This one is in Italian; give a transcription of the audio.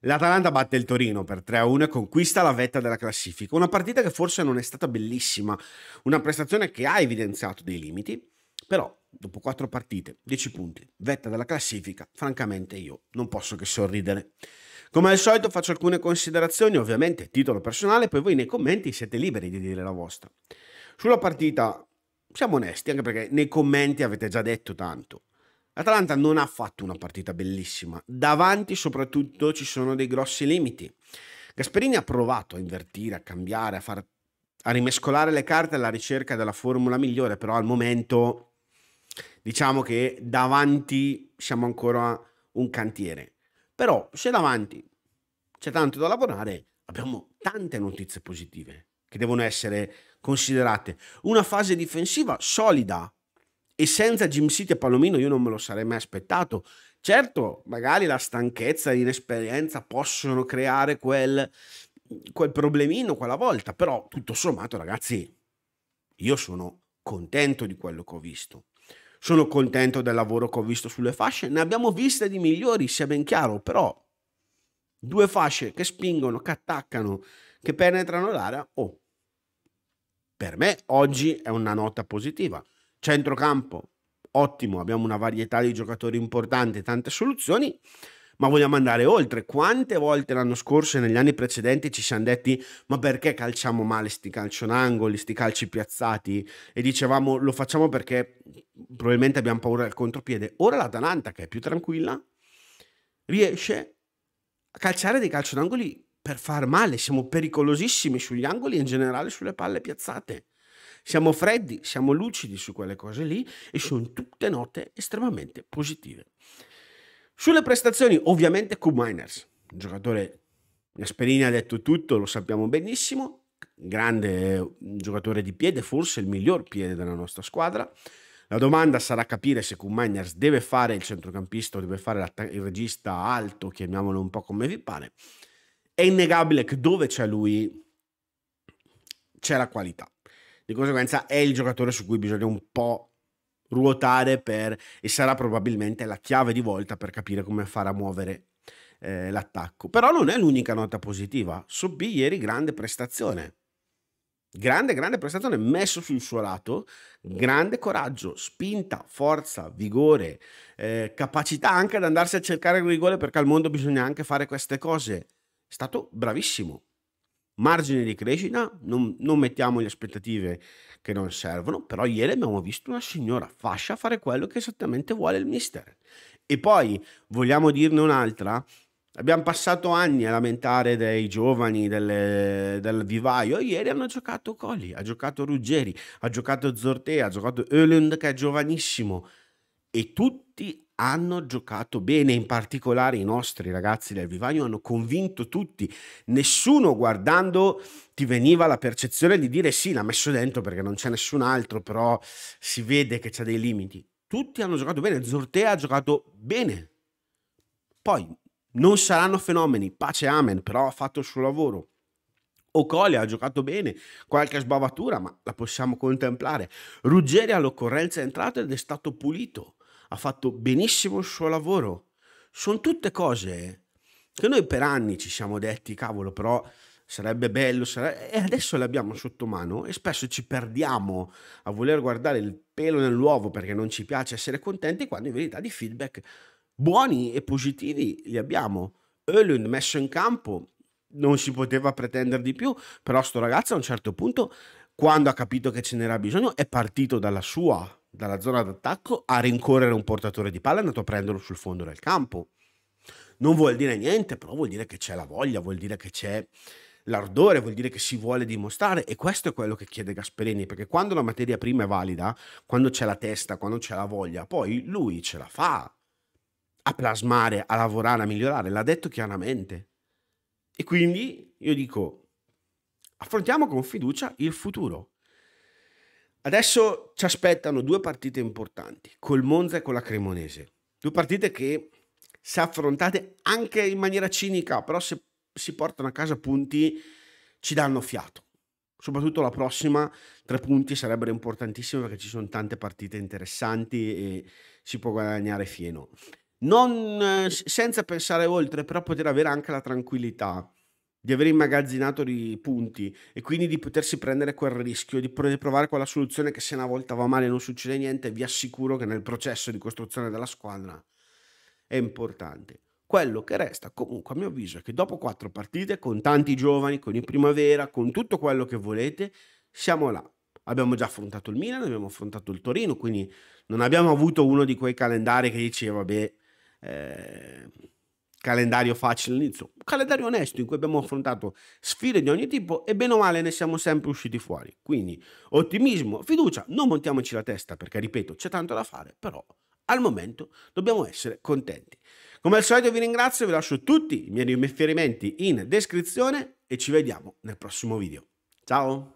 L'Atalanta batte il Torino per 3-1 e conquista la vetta della classifica. Una partita che forse non è stata bellissima, una prestazione che ha evidenziato dei limiti, però dopo 4 partite, 10 punti, vetta della classifica, francamente io non posso che sorridere. Come al solito faccio alcune considerazioni, ovviamente titolo personale, poi voi nei commenti siete liberi di dire la vostra. Sulla partita siamo onesti, anche perché nei commenti avete già detto tanto. L'Atalanta non ha fatto una partita bellissima. Davanti soprattutto ci sono dei grossi limiti. Gasperini ha provato a invertire, a cambiare, a, far, a rimescolare le carte alla ricerca della formula migliore, però al momento diciamo che davanti siamo ancora un cantiere. Però se davanti c'è tanto da lavorare, abbiamo tante notizie positive che devono essere considerate. Una fase difensiva solida, e senza Jim City e Palomino io non me lo sarei mai aspettato. Certo, magari la stanchezza e l'inesperienza possono creare quel, quel problemino quella volta, però tutto sommato ragazzi, io sono contento di quello che ho visto. Sono contento del lavoro che ho visto sulle fasce, ne abbiamo viste di migliori, sia ben chiaro, però due fasce che spingono, che attaccano, che penetrano l'area, oh, per me oggi è una nota positiva. Centrocampo, ottimo, abbiamo una varietà di giocatori importanti, tante soluzioni, ma vogliamo andare oltre. Quante volte l'anno scorso e negli anni precedenti ci siamo detti ma perché calciamo male sti calcionangoli, sti calci piazzati e dicevamo lo facciamo perché probabilmente abbiamo paura del contropiede. Ora l'Atalanta, che è più tranquilla, riesce a calciare dei calcionangoli per far male, siamo pericolosissimi sugli angoli e in generale sulle palle piazzate. Siamo freddi, siamo lucidi su quelle cose lì e sono tutte note estremamente positive. Sulle prestazioni, ovviamente, Q-Miners, un giocatore, Gasperini ha detto tutto, lo sappiamo benissimo, grande giocatore di piede, forse il miglior piede della nostra squadra. La domanda sarà capire se Q-Miners deve fare il centrocampista o deve fare il regista alto, chiamiamolo un po' come vi pare. È innegabile che dove c'è lui c'è la qualità. Di conseguenza è il giocatore su cui bisogna un po' ruotare per, e sarà probabilmente la chiave di volta per capire come far a muovere eh, l'attacco. Però non è l'unica nota positiva. Sobbi ieri grande prestazione. Grande, grande prestazione, messo sul suo lato, grande coraggio, spinta, forza, vigore, eh, capacità anche ad andarsi a cercare il rigore perché al mondo bisogna anche fare queste cose. È stato bravissimo margine di crescita, non, non, mettiamo le aspettative che non servono, però ieri abbiamo visto una signora fascia fare quello che esattamente vuole il mister. E poi vogliamo dirne un'altra? Abbiamo passato anni a lamentare dei giovani delle, del vivaio, ieri hanno giocato Colli, ha giocato Ruggeri, ha giocato Zortea, ha giocato Ölund che è giovanissimo e tutti hanno giocato bene, in particolare i nostri ragazzi del Vivagno hanno convinto tutti, nessuno guardando ti veniva la percezione di dire sì, l'ha messo dentro perché non c'è nessun altro, però si vede che c'è dei limiti. Tutti hanno giocato bene, Zortea ha giocato bene. Poi non saranno fenomeni, pace amen, però ha fatto il suo lavoro. Ocolia ha giocato bene, qualche sbavatura, ma la possiamo contemplare. Ruggeri all'occorrenza è entrato ed è stato pulito ha fatto benissimo il suo lavoro. Sono tutte cose che noi per anni ci siamo detti, cavolo, però sarebbe bello, sare... e adesso le abbiamo sotto mano e spesso ci perdiamo a voler guardare il pelo nell'uovo perché non ci piace essere contenti, quando in verità di feedback buoni e positivi li abbiamo. Ölund messo in campo, non si poteva pretendere di più, però sto ragazzo a un certo punto, quando ha capito che ce n'era bisogno, è partito dalla sua dalla zona d'attacco a rincorrere un portatore di palla e è andato a prenderlo sul fondo del campo. Non vuol dire niente, però vuol dire che c'è la voglia, vuol dire che c'è l'ardore, vuol dire che si vuole dimostrare e questo è quello che chiede Gasperini, perché quando la materia prima è valida, quando c'è la testa, quando c'è la voglia, poi lui ce la fa a plasmare, a lavorare, a migliorare, l'ha detto chiaramente. E quindi io dico, affrontiamo con fiducia il futuro. Adesso ci aspettano due partite importanti, col Monza e con la Cremonese. Due partite che, se affrontate anche in maniera cinica, però se si portano a casa punti, ci danno fiato. Soprattutto la prossima, tre punti sarebbero importantissimi perché ci sono tante partite interessanti e si può guadagnare fieno. Non, eh, senza pensare oltre, però poter avere anche la tranquillità di aver immagazzinato di punti e quindi di potersi prendere quel rischio, di provare quella soluzione che se una volta va male non succede niente, vi assicuro che nel processo di costruzione della squadra è importante. Quello che resta comunque a mio avviso è che dopo quattro partite, con tanti giovani, con in primavera, con tutto quello che volete, siamo là. Abbiamo già affrontato il Milan, abbiamo affrontato il Torino, quindi non abbiamo avuto uno di quei calendari che diceva, eh, vabbè... Eh, calendario facile all'inizio, un calendario onesto in cui abbiamo affrontato sfide di ogni tipo e bene o male ne siamo sempre usciti fuori. Quindi ottimismo, fiducia, non montiamoci la testa perché ripeto c'è tanto da fare, però al momento dobbiamo essere contenti. Come al solito vi ringrazio, vi lascio tutti i miei riferimenti in descrizione e ci vediamo nel prossimo video. Ciao!